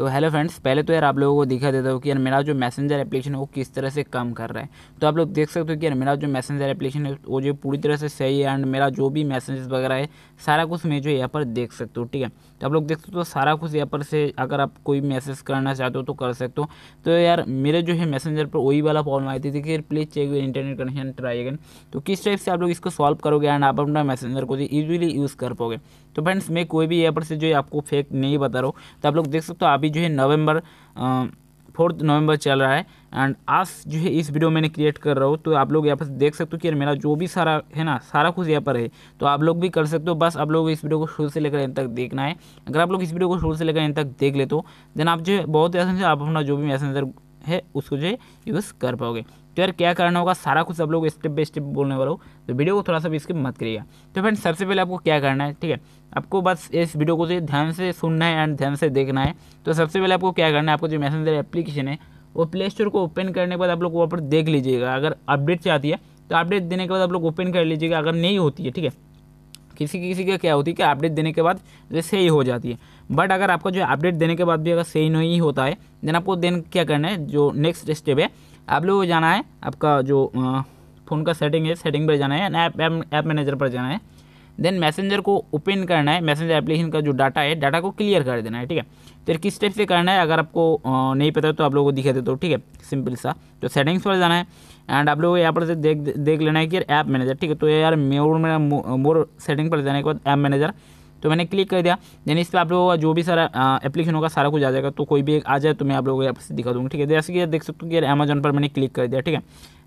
तो hello friends पहले तो यार आप लोगों को दिखा देता हूँ कि यार मेरा जो मैसेंजर एप्लीकेशन है वो किस तरह से काम कर रहा है तो आप लोग देख सकते हो कि यार मेरा जो मैसेंजर एप्लीकेशन है वो जो पूरी तरह से सही है एंड मेरा जो भी मैसेजेस वगैरह है सारा कुछ मैं जो यहाँ पर देख सकता हूँ ठीक है तो आप लोग देख सकते हो सारा कुछ यहाँ पर से अगर आप कोई मैसेज करना चाहते हो तो कर सकते हो तो यार मेरे जो है मैसेंजर पर वही वाला प्रॉब्लम आई थी कि please check your internet connection try again तो किस टाइप से आप लोग इसको सॉल्व करोगे एंड आप अपना मैसेंजर को ईजिली यूज़ कर पाओगे तो फ्रेंड्स मैं कोई भी यहाँ पर से जो है आपको फेक नहीं बता रहा हूँ तो आप लोग देख सकते हो अभी जो है नवंबर फोर्थ नवंबर चल रहा है एंड आज जो है इस वीडियो मैंने क्रिएट कर रहा हूँ तो आप लोग यहाँ पर देख सकते हो कि यार मेरा जो भी सारा है ना सारा कुछ यहाँ पर है तो आप लोग भी कर सकते हो बस आप लोग इस वीडियो को शुरू से लेकर इन तक देखना है अगर आप लोग इस वीडियो को शुरू से लेकर इन तक देख लेते हो देन आप जो है बहुत ही आसान से आप अपना जो भी मैसेंजर है उसको जो है यूज़ कर पाओगे तो यार क्या करना होगा सारा कुछ सब लोग स्टेप बाई स्टेप बोलने वाला हो तो वीडियो को थोड़ा सा भी स्किप मत करिएगा तो फ्रेंड सबसे पहले आपको क्या करना है ठीक है आपको बस इस वीडियो को जो ध्यान से सुनना है एंड ध्यान से देखना है तो सबसे पहले आपको क्या करना है आपको जो मैसेंजर एप्लीकेशन है वो प्ले स्टोर को ओपन करने के बाद आप लोग वहाँ पर देख लीजिएगा अगर अपडेट चाहती है तो अपडेट देने के बाद आप लोग ओपन कर लीजिएगा अगर नहीं होती है ठीक है किसी किसी का क्या होती है कि अपडेट देने के बाद जो सही हो जाती है बट अगर आपका जो अपडेट देने के बाद भी अगर सही नहीं होता है देन आपको देन क्या करना है जो नेक्स्ट स्टेप है आप लोगों को जाना है आपका जो फ़ोन का सेटिंग है सेटिंग पर जाना है ऐप ऐप मैनेजर पर जाना है देन मैसेंजर को ओपन करना है मैसेंजर एप्लीकेशन का जो डाटा है डाटा को क्लियर कर देना है ठीक है तो फिर किस स्टेप से करना है अगर आपको नहीं पता तो आप लोगों को दिखा देते हो ठीक है सिंपल सा तो सेटिंग्स पर जाना है एंड आप लोगों को यहाँ पर से देख देख लेना है कि यार ऐप मैनेजर ठीक है तो यार मोर मेरा मोर सेटिंग पर जाने के बाद ऐप मैनेजर तो मैंने क्लिक कर दिया देन इस पर आप लोगों का जो भी सारा एप्लीकेशन होगा सारा कुछ आ जाएगा तो कोई भी एक आ जाए तो मैं आप लोगों को आपसे दिखा दूँगा ठीक है जैसे कि देख सकते हो कि अमेजोन पर मैंने क्लिक कर दिया ठीक है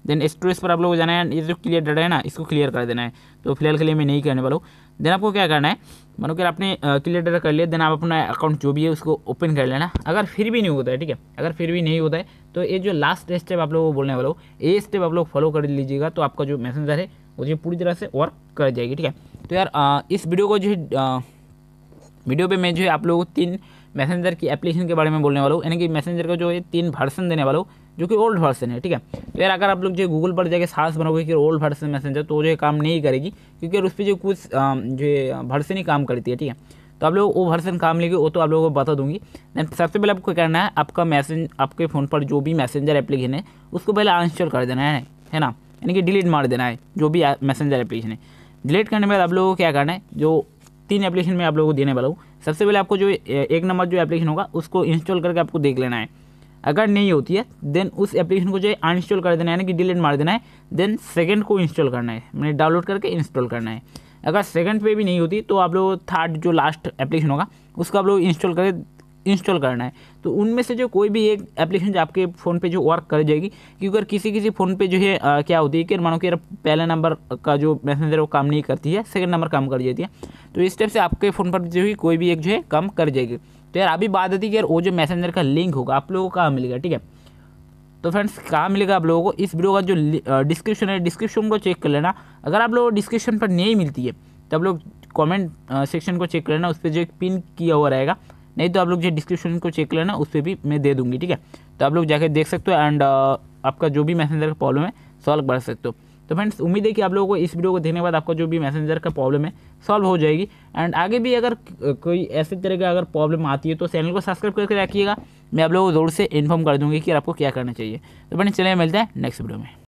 देन स्टोरेज पर आप लोगों को जाना है ये जो क्लियर डाटा है ना इसको क्लियर कर देना है तो फिलहाल के लिए मैं नहीं करने वाला हूँ देन आपको क्या करना है मानो कि आपने क्लियर डाटा कर लिया देन आप अपना अकाउंट जो भी है उसको ओपन कर लेना अगर फिर भी नहीं होता है ठीक है अगर फिर भी नहीं होता है तो ये जो लास्ट स्टेप आप लोगों को बोलने वाला हो ये स्टेप आप लोग फॉलो कर लीजिएगा तो आपका जो मैसेंजर है वो जो पूरी तरह से वर्क कर जाएगी ठीक है तो यार आ, इस वीडियो को जो है वीडियो पे मैं जो है आप लोगों को तीन मैसेंजर की एप्लीकेशन के बारे में बोलने वाला हूँ यानी कि मैसेंजर का जो है तीन वर्सन देने वाला हूँ जो कि ओल्ड वर्सन है ठीक है तो यार अगर आप लोग जो गूगल पर जाकर सार्च बनोगे कि ओल्ड वर्सन मैसेंजर तो जो है काम नहीं करेगी क्योंकि यार उस पर जो कुछ जो है वर्सन ही काम करती है ठीक है तो आप लोग वो वर्सन काम लेंगे वो तो आप लोगों को बता दूंगी देन सबसे पहले आपको करना है आपका मैसेज आपके फ़ोन पर जो भी मैसेंजर एप्लीकेशन है उसको पहले अनस्टॉल कर देना है है ना यानी कि डिलीट मार देना है जो भी मैसेंजर एप्लीकेशन है डिलीट करने के बाद आप लोगों को क्या करना है जो तीन एप्लीकेशन में आप लोगों को देने वाला हूँ सबसे पहले आपको जो एक नंबर जो एप्लीकेशन होगा उसको इंस्टॉल करके आपको देख लेना है अगर नहीं होती है देन उस एप्लीकेशन को जो है अनइंस्टॉल कर देना है यानी कि डिलीट मार देना है देन सेकंड को इंस्टॉल करना है मैंने डाउनलोड करके इंस्टॉल करना है अगर सेकंड पे भी नहीं होती तो आप लोग थर्ड जो लास्ट एप्लीकेशन होगा उसको आप लोग इंस्टॉल करके इंस्टॉल करना है तो उनमें से जो कोई भी एक एप्लीकेशन जो आपके फ़ोन पे जो वर्क कर जाएगी क्योंकि अगर किसी किसी फ़ोन पे जो है आ, क्या होती है कि मानो कि पहले नंबर का जो मैसेंजर वो काम नहीं करती है सेकंड नंबर काम कर जाती है तो इस टाइप से आपके फ़ोन पर जो है कोई भी एक जो है काम कर जाएगी तो यार अभी बात आती है कि यार वो जो मैसेंजर का लिंक होगा आप लोगों को कहाँ मिलेगा ठीक है तो फ्रेंड्स कहाँ मिलेगा आप लोगों को इस वीडियो का जो डिस्क्रिप्शन है डिस्क्रिप्शन को चेक कर लेना अगर आप लोगों को डिस्क्रिप्शन पर नहीं मिलती है तो आप लोग कमेंट सेक्शन को चेक कर लेना उस पर जो एक पिन किया हुआ रहेगा नहीं तो आप लोग जो डिस्क्रिप्शन को चेक करना उस पर भी मैं दे दूँगी ठीक है तो आप लोग जाकर देख सकते हो एंड uh, आपका जो भी मैसेंजर का प्रॉब्लम है सॉल्व कर सकते हो तो फ्रेंड्स उम्मीद है कि आप लोगों को इस वीडियो को देखने के बाद आपका जो भी मैसेंजर का प्रॉब्लम है सॉल्व हो जाएगी एंड आगे भी अगर कोई ऐसे तरह का अगर प्रॉब्लम आती है तो चैनल को सब्सक्राइब करके रखिएगा मैं आप लोगों को जोर से इन्फॉर्म कर दूँगी कि आपको क्या करना चाहिए तो फ्रेंड्स चले मिलते हैं नेक्स्ट वीडियो में